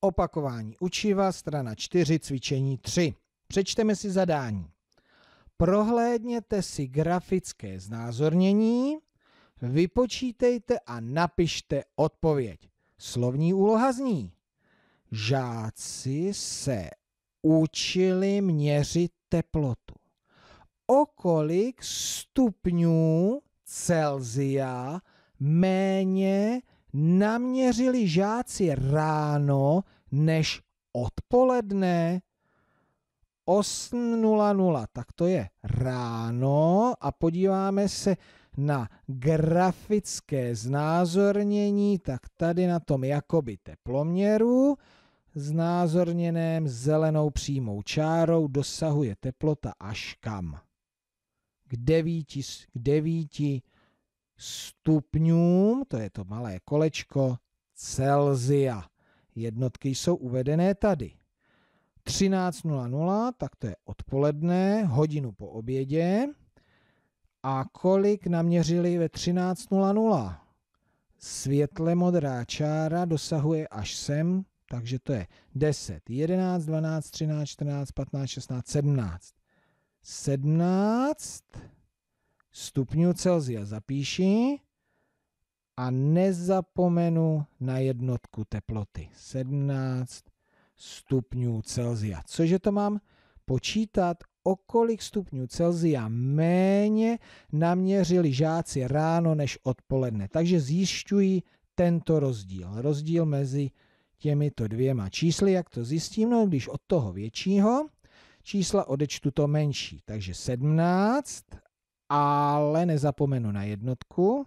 Opakování učiva, strana 4, cvičení 3. Přečteme si zadání. Prohlédněte si grafické znázornění, vypočítejte a napište odpověď. Slovní úloha zní. Žáci se učili měřit teplotu. O kolik stupňů Celzia méně naměřili žáci ráno než odpoledne. 8.00, tak to je ráno a podíváme se na grafické znázornění, tak tady na tom jakoby teploměru znázorněném zelenou přímou čárou dosahuje teplota až kam? K 9, k 9 stupňům, to je to malé kolečko, Celzia. Jednotky jsou uvedené tady. 13.00, tak to je odpoledne, hodinu po obědě. A kolik naměřili ve 13.00? Světle modrá čára dosahuje až sem, takže to je 10, 11, 12, 13, 14, 15, 16, 17. 17 stupňů Celsia zapíši a nezapomenu na jednotku teploty. 17 stupňů Celsia. Cože to mám počítat, o kolik stupňů Celsia méně naměřili žáci ráno než odpoledne. Takže zjišťují tento rozdíl. Rozdíl mezi těmito dvěma čísly, jak to zjistím, no když od toho většího čísla odečtu to menší. Takže 17 ale nezapomenu na jednotku,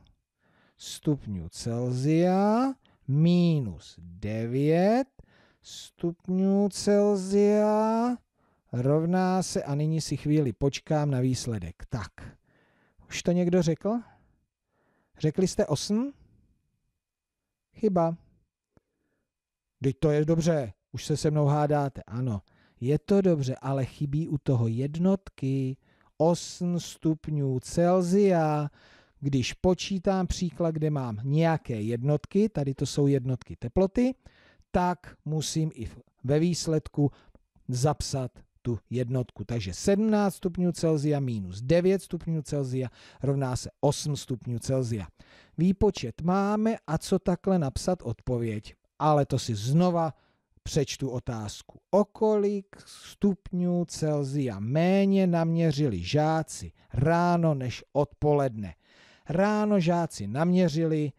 stupňů Celzia minus 9 stupňů Celzia rovná se, a nyní si chvíli počkám na výsledek. Tak, už to někdo řekl? Řekli jste 8? Chyba. Teď to je dobře, už se se mnou hádáte. Ano, je to dobře, ale chybí u toho jednotky. 8 stupňů Celzia. Když počítám příklad, kde mám nějaké jednotky, tady to jsou jednotky teploty, tak musím i ve výsledku zapsat tu jednotku. Takže 17 stupňů Celzia minus 9 stupňů Celzia rovná se 8 stupňů Celzia. Výpočet máme a co takhle napsat odpověď, ale to si znova Přečtu otázku. O kolik stupňů Celzia méně naměřili žáci ráno než odpoledne? Ráno žáci naměřili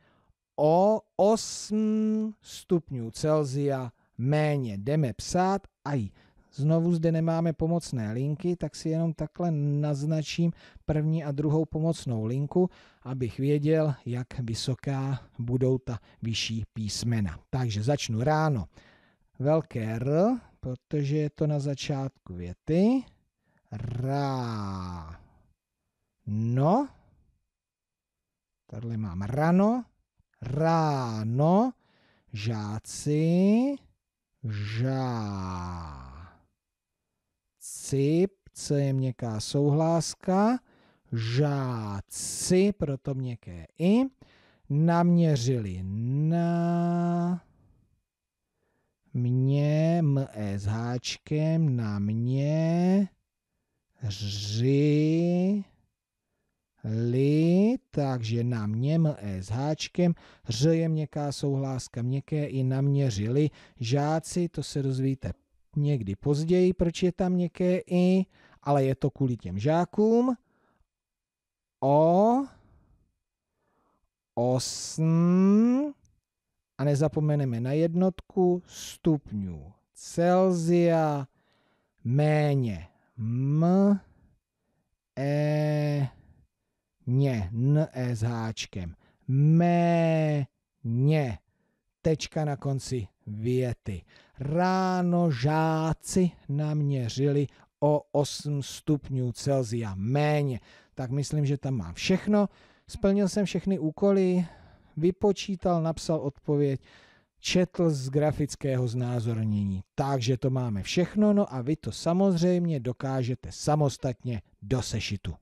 o 8 stupňů Celzia méně. Jdeme psát a jí. Znovu zde nemáme pomocné linky, tak si jenom takhle naznačím první a druhou pomocnou linku, abych věděl, jak vysoká budou ta vyšší písmena. Takže začnu ráno velké R, protože je to na začátku věty. Rá. No. Tady mám rano. Ráno. Žáci. Žá. Cip. co je měkká souhláska. Žáci, proto měkké i. Naměřili na mě, e, s háčkem, na mě, ři, li, takže na mě, m, e s háčkem, ř je měkká souhláska, měkké i na mě řili. Žáci, to se dozvíte někdy později, proč je tam měkké i, ale je to kvůli těm žákům. O, osm, a nezapomeneme na jednotku stupňů Celzia méně M E ně, N E s háčkem, méně, tečka na konci věty. Ráno žáci naměřili o 8 stupňů Celzia méně. Tak myslím, že tam mám všechno. Splnil jsem všechny úkoly, vypočítal, napsal odpověď, četl z grafického znázornění. Takže to máme všechno, no a vy to samozřejmě dokážete samostatně do sešitu.